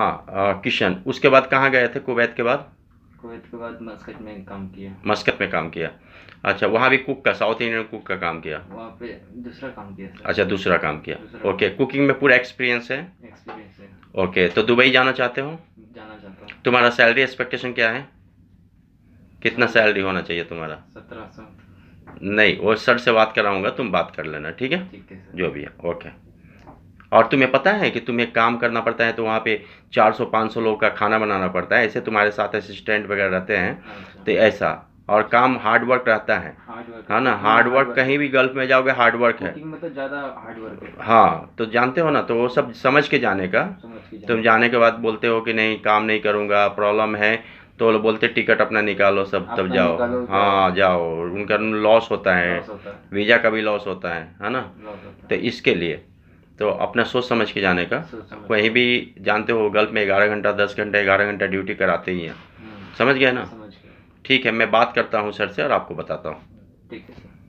हाँ किशन उसके बाद कहाँ गए थे कुवैत के बाद कुवैत के बाद मस्कत में काम किया मस्कत में काम किया अच्छा वहाँ भी कुक का साउथ इंडियन कुक का काम किया वहाँ पे दूसरा काम किया अच्छा दूसरा काम किया ओके कुकिंग में पूरा एक्सपीरियंस है एक्सपीरियंस है ओके तो दुबई जाना चाहते हो जाना चाहता हूँ तुम्हारा सैलरी एक्सपेक्टेशन क्या है कितना सैलरी होना चाहिए तुम्हारा सत्रह सौ नहीं वो सर से बात कराऊंगा तुम बात कर लेना ठीक है जो भी है ओके और तुम्हें पता है कि तुम्हें काम करना पड़ता है तो वहाँ पे 400-500 लोगों का खाना बनाना पड़ता है ऐसे तुम्हारे साथ असिस्टेंट वगैरह रहते हैं हाँ, तो हाँ। ऐसा और काम हार्ड वर्क रहता है हाँ है ना हार्ड वर्क कहीं भी गल्फ में जाओगे हार्ड वर्क है मतलब ज़्यादा हार्ड वर्क हाँ तो जानते हो ना तो वो सब समझ के जाने का जाने तुम जाने के बाद बोलते हो कि नहीं काम नहीं करूँगा प्रॉब्लम है तो लोग बोलते टिकट अपना निकालो सब तब जाओ हाँ जाओ उनका लॉस होता है वीज़ा का भी लॉस होता है है ना तो इसके लिए तो अपना सोच समझ के जाने का कहीं भी जानते हो गल्फ में ग्यारह घंटा दस घंटे ग्यारह घंटा ड्यूटी कराते ही हैं हम्म। समझ गया ना ठीक है मैं बात करता हूँ सर से और आपको बताता हूँ ठीक है